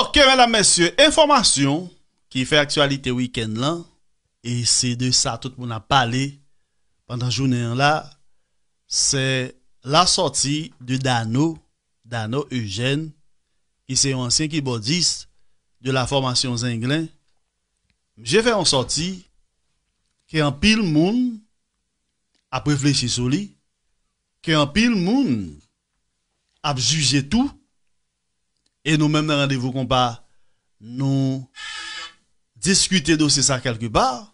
Ok, mèla mèsyè, informasyon ki fè aktualite wikèn lan, e se de sa tout moun ap pale, pandan jounè an la, se la soti de Dano, Dano Eugène, ki se yon ansyen ki bodis de la formasyon zenglen, jè fè an soti, ki an pil moun ap reflejse sou li, ki an pil moun ap juje tou, E nou mèm nan randevou kon pa nou diskute dosi sa kelke bar,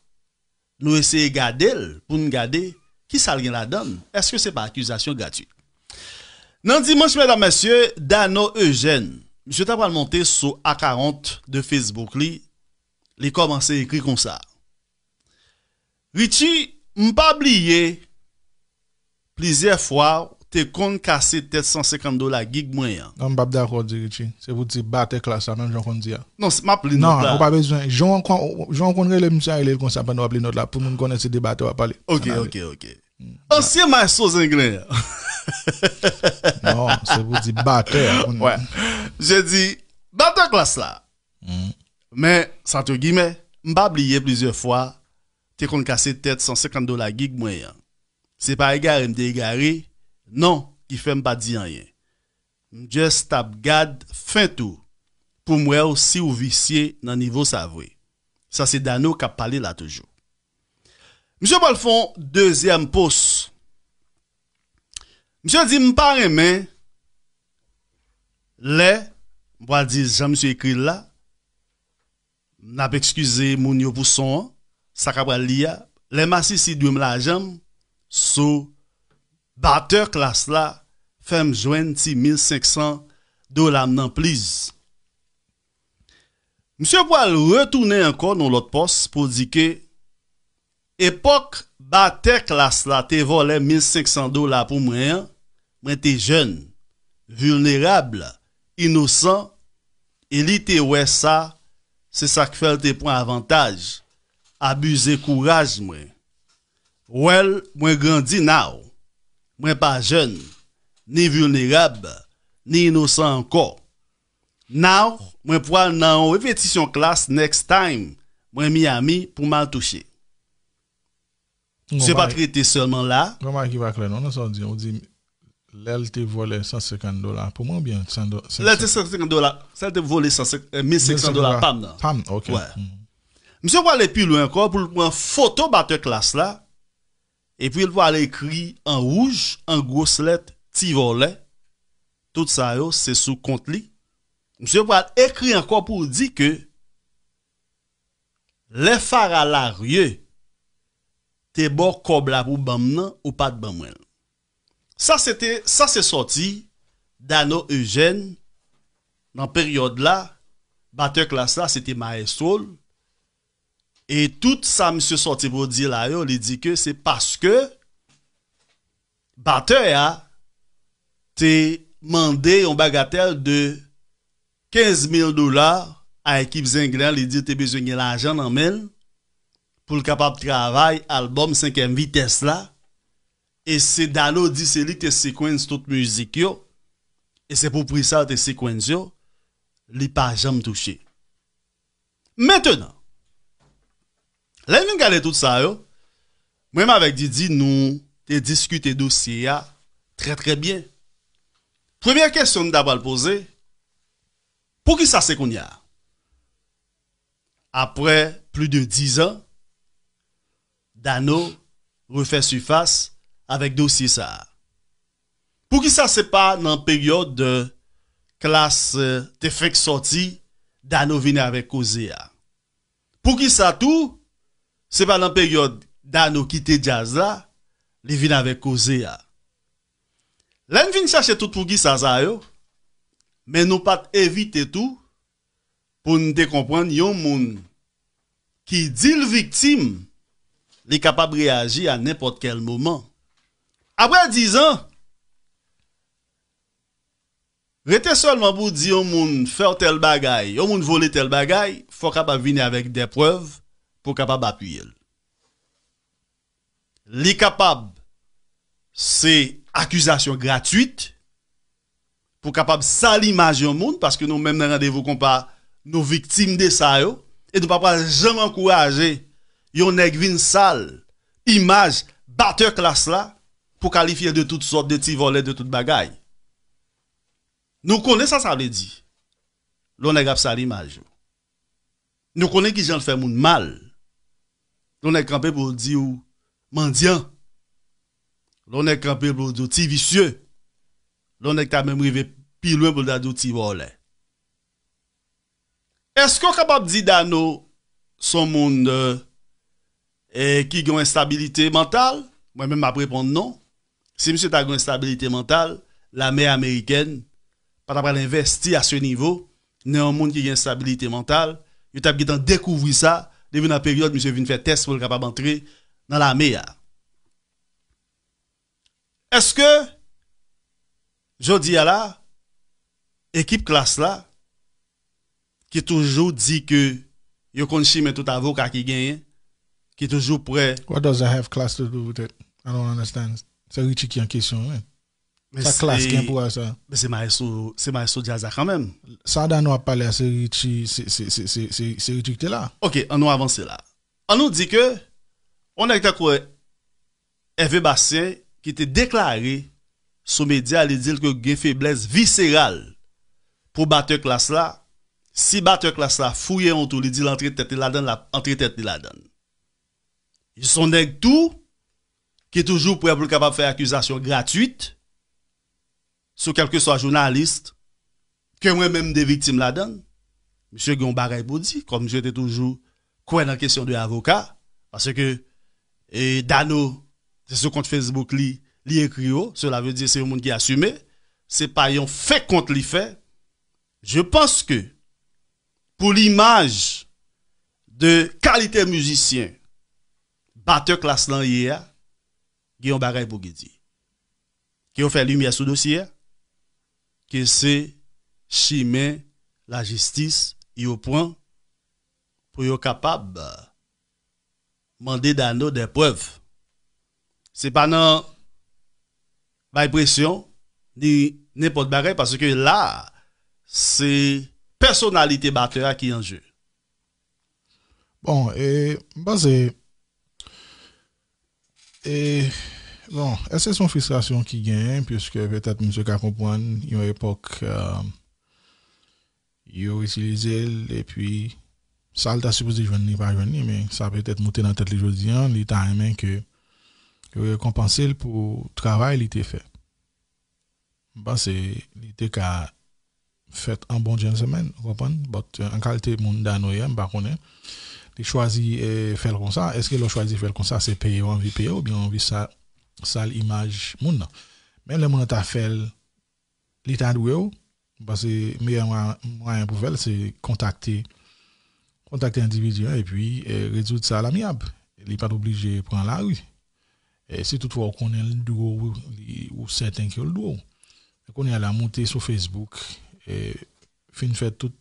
nou esye gade l pou nou gade ki sal gen la don. Eske se pa akizasyon gati? Nan dimanche, mèdame, mèsyè, Dano Eugène, mèsyè ta pral montè sou akarant de Facebook li, li komanse ekri kon sa. Ritchie mpa bliye plizè fwa w, te kon kase tete 150 do la gig mwen yan. M pa bide akon diri chi. Se vou di bate klas la, mwen jankon di ya. Non, se ma pli not la. Non, m pa bezwen. Jankon re le misyon elè kon se apan wap pli not la pou moun konese de bate wap pali. Ok, ok, ok. Anseye my so zenglen ya. Non, se vou di bate. Je di, bate klas la. Hmm. Men, sa te gime, m pa bide yè blize fwa te kon kase tete 150 do la gig mwen yan. Se pa egare m de egare, Non, ki fèm pa di anyen. M jè stap gad fèntou. Pou m wè ou si ou visye nan nivou sa vwe. Sa se dan nou kap pale la tejou. M jè wè l'fon, Dezyem pos. M jè di m pa remè, Lè, M wè l'di, Jans m jè ekri la, N ap ekskize moun yo vouson, Sakap wè liya, Lè masi si dwi m la jèm, Sò, Batek la sla, fèm jwen ti 1,500 dolam nan pliz. Mse wèl retounen ankon nou lot pos pou di ke, epok batek la sla te volen 1,500 dolam pou mwen, mwen te jen, vulnerable, inosan, e li te wè sa, se sa k fèl te pon avantaj, abuze kouraj mwen. Wèl mwen grandin na w. Mwen pa jen, ni vulnerab, ni inosan ko. Now, mwen pou an nan ou efetisyon klas next time. Mwen mi ami pou mal touche. Mwen patre te solman la. Mwen pa akiva klen, mwen nan son di, mwen di, lel te vole 150 dola. Pou mwen biyan? Lel te vole 1500 eh, dola, pam nan. Pam, ok. Mwen se wale pi lwen kon, pou mwen fotobate klas la. Epi el vo ale ekri an rouj, an gouslet ti vo le. Tout sa yo, se sou kont li. Mse vo ale ekri an kon pou di ke le fara la rye te bo kob labou bam nan ou pat bam wel. Sa se sorti dano e jen nan peryode la. Bate klas la, se te maes wol. Et tout sa mse sorti pou di la yo, li di ke se paske batte ya te mande yon bagatel de 15000 dolar a ekip zengren li di te bezwenye la jan nan men pou l kapap travay albom 5M vites la e se dano di se li te sekuens tout muzik yo e se pou pri sa te sekuens yo li pa jan m touche. Metenan, Lè mwen gale tout sa yo, mwen m avek didi nou te diskute dosye ya, tre tre bien. Premyen kestyon d'abal pose, pou ki sa se kon ya? Apre plu de 10 an, Dano refe su fase avek dosye sa. Pou ki sa se pa nan peryode de klas euh, te fek soti, Dano vini avek koze ya. Pou ki sa tou? Se pa lan peryode da nou kite jaz la, li vin avek koze ya. Lan vin chache tout pou gi sa zay yo, men nou pat evite tou pou nou dekomprende yon moun ki di l viktim li kapab reagi a nepotkel mouman. Abre a dizan, rete solman pou di yon moun fer tel bagay, yon moun vole tel bagay, fokap avini avek deprev, pou kapab apuyel. Li kapab, se akuzasyon gratuite, pou kapab sal imaj yon moun, paske nou mèm nan randevou kompa, nou viktim de sa yo, e nou pa pa jam ankouraje, yon negvin sal, imaj, batèr klas la, pou kalifiye de tout sort, de ti volè, de tout bagay. Nou kone sa sa ble di, lon negav sal imaj yo. Nou kone ki jan fè moun mal, L'on est campé pour dire mendiant. L'on est campé pour dire vicieux. L'on est même arrivé plus loin pour dire ti Est-ce qu'on est capable de dire Dano son monde et euh, eh, qui a une instabilité mentale Moi-même, je répondre non. Si monsieur a une instabilité mentale, la mer américaine, pas investi à ce niveau, un monde qui a une instabilité mentale, il a découvert ça Devine la période, monsieur vient faire test pour le capable d'entrer dans l'armée. Est-ce que, je dis à la, équipe classe là, qui toujours dit que, yo chimé tout avocat qui gagne, qui toujours prêt. What does I have class to do with it? I don't understand. C'est Richie qui est en question, mais c'est maïsou c'est quand même. Ça nous a c'est c'est c'est là. OK, on nous avance là. On nous dit que on a été quoi Hervé Bassin qui était déclaré sous médias, il dit que gain faiblesse viscérale pour batteur classe là. Si batteur classe là fouiller en tout, il dit l'entrée tête là dedans, l'entrée tête la donne. Ils sont avec tout qui est toujours prêt pour capable faire accusation gratuite. So quel que soit journaliste, que moi-même des victimes là-dedans. Monsieur Guillaume pour Boudi, comme j'étais toujours quoi dans la question de avocat, parce que et Dano, c'est ce compte Facebook, lit, li écrit, cela veut dire c'est un monde qui assume, c'est pas un fait contre les fait. Je pense que pour l'image de qualité musicien, batteur classe hier, Guillaume Baray qui ont fait lumière sous dossier, ki se chi men la jistis yo pran pou yo kapab mande dan nou depwev. Se pa nan bay presyon ni ne pot barek pase ke la se personalite bate a ki anje. Bon, e... Mpaze... E... Bon, est son frustration qui gagne, puisque peut-être monsieur qui il y a une époque, euh, il a utilisé, et puis, ça, il a supposé que je ne pas venir, mais ça peut-être monter dans la tête les jours il a que, il a pour le travail qu'il a fait. C'est c'est, il a fait un bon jour vous semaine, euh, en qualité, mon danoïen, je ne sais et faire comme ça. Est-ce qu'il a choisi de faire comme ça? C'est payé ou envie payer ou bien envie ça? sale image moun mais le moun a fait l'état tan doué parce que meilleur moyen pour faire, c'est contacter, contacter l'individu et puis eh, résoudre ça à l'amiable. Il n'est pas obligé de prendre la rue. Et si toutefois qu'on a le droit ou certains qui ont le droit. On a la montée sur Facebook, et fin fait tout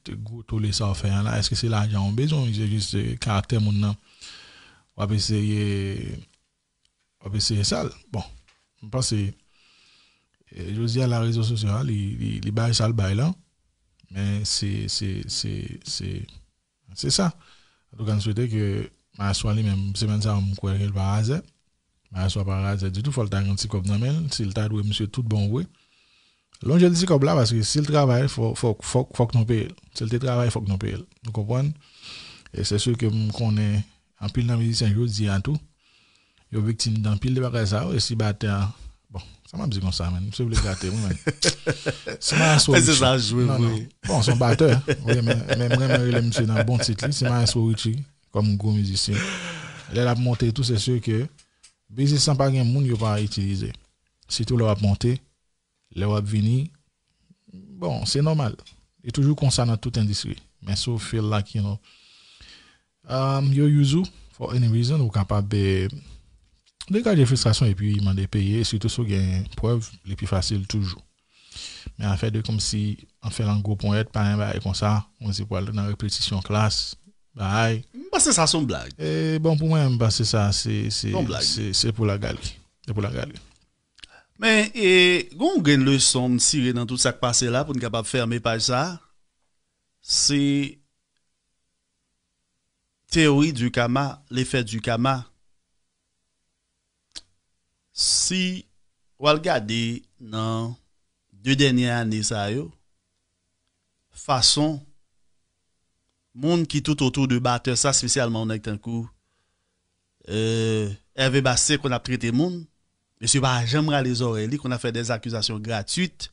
tous les affaires là, est-ce que c'est l'argent on besoin? C'est juste le eh, caractère mon On va essayer c'est va ça. Bon, je pense que je dis à la réseau sociale, il baille ça, le bail là. Mais c'est ça. c'est ça cas, je souhaitais que ma soie lui-même, semaine ça, je crois qu'elle va raser. Ma soie pas raser du tout, il faut le s'y comme dans même. S'il t'a doué, monsieur, tout bon, oui. L'on, je dis comme là, parce que s'il travaille, il faut que nous payons. S'il travaille, faut que nous payons. Vous comprenez? Et c'est sûr que je connais, en pile dans les musiciens, je dis en tout yo victime d'un pile de bagages et si batteur bon ça m'a dit comme ça mais je voulais gâté moi c'est c'est ça jouer Bon, bon son batteur hein. oui mais mais moi je monsieur dans bon titre c'est ma solution comme gros musicien Il a monté tout c'est sûr que business sans pas un monde yo pas utiliser tout, le a monté le a venir bon c'est normal et toujours comme ça dans toute industrie mais so il like you know um your usual for any reason ou capable des frustration et puis il m'ont dépayé surtout si vous avez une preuve, les plus facile toujours. Mais en fait, de, comme si en fait un gros point, par un comme ça, on se voit dans la répétition classe. Bye. Bah, c'est ça son blague. bon, pour moi, bah, c'est ça, c'est pour la galerie. C'est pour la galerie. Mais, et, on a une leçon si dans tout ça qui passe là pour ne capable fermer par ça. C'est théorie du Kama, l'effet du Kama. Si vous regardez dans deux dernières années, ça yo, façon, monde qui tout autour de batteur, ça spécialement, on a un coup, euh, Hervé Bassé, qu'on a traité monde, monsieur, bah, j'aimerais les oreilles, qu'on a fait des accusations gratuites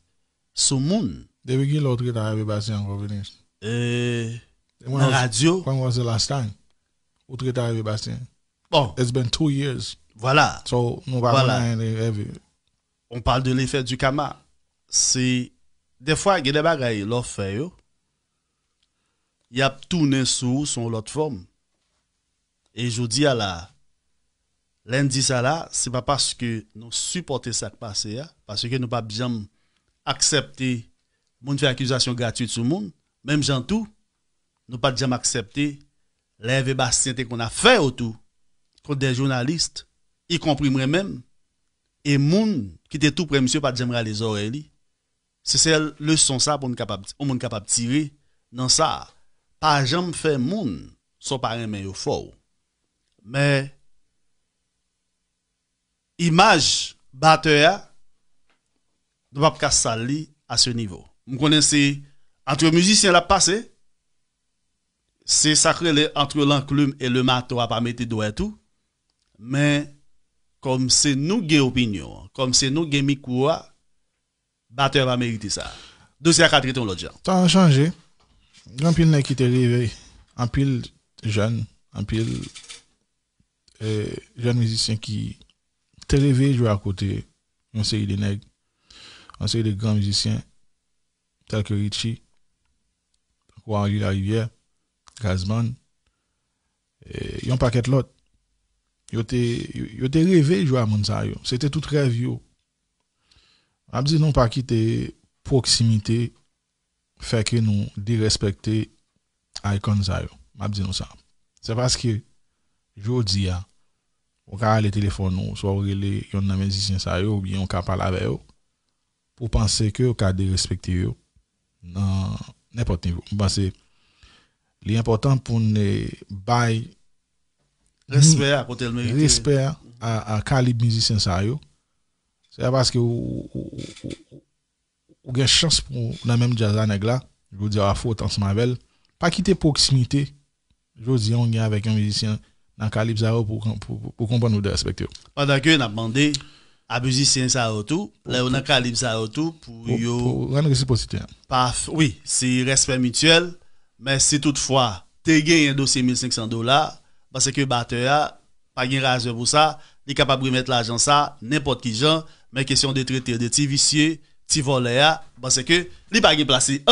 sur monde. Depuis qui l'autre dans Hervé Bassé en venir? Euh, la radio. Quand was the last time? Ou traité Hervé Bassé? Bon. It's been two years. Voilà. On parle de l'effet du kama. C'est des fois, il y a des bagailles, fait, il y a tourné sous son autre forme. Et je dis à la, lundi ça là, c'est pas parce que nous supportons ça qui passe, parce que nous pas bien accepté, mon fait accusation gratuite sur le monde, même j'en tout, nous pas bien accepté, l'ève et qu'on a fait autour, contre des journalistes, i komprimre men, e moun, ki te tou premisyon pa jemre a li zore li, se se le son sa, ou moun kapap tire, nan sa, pa jem fe moun, so paremen yo fow, men, imaj, bate ya, dwa pka sal li, a se nivo, m konen se, antre moujisyen la pase, se sakre le, antre lanklum, e le mato, a pa meti do etou, men, comme c'est nous qui opinion, comme c'est nous qui quoi, batteur va mériter ça. Dossier à quatre ton l'autre genre. Ça a changé. Grand pile qui est arrivé, un pile jeune, un pile euh, jeune musicien qui est arrivé joue à côté On sait des nègres, on sait des grands musiciens tels que Richie, Henri Larivière, Gazman, et un paquet l'autre. Yo te reve jo a moun zay yo. Se te tout rev yo. Mab zinon pa ki te proksimite feke nou di respekte a ikon zay yo. Mab zinon sa. Se paske jodi ya, ou ka a le telefon nou, so a ou rele yon nan menzisyen zay yo, ou yon ka pala ve yo, pou panse ke ou ka di respekte yo nan nepot nivou. Mba se, li important pou ne baye Resper a kalib mizisyen sa yo. Se ya paske ou gen chans pou nan menm jazan neg la. Jou di yo a fote ansmanvel. Pa kite poksimite, jou di yo nye avèk yon mizisyen nan kalib sa yo pou kompon nou de respekte yo. Wadak yo yon ap mande a mizisyen sa yo tou, le ou nan kalib sa yo tou pou yo... Ran resiposite. Oui, si resper mituel, men si toutfwa te gen yon dosye 1500 dolar... Parce que batteur, pas de raison pour ça, il est capable de remettre l'argent ça, n'importe qui gens, mais question de traiter de petits vicieux, petits voleurs, parce que il pas gain placé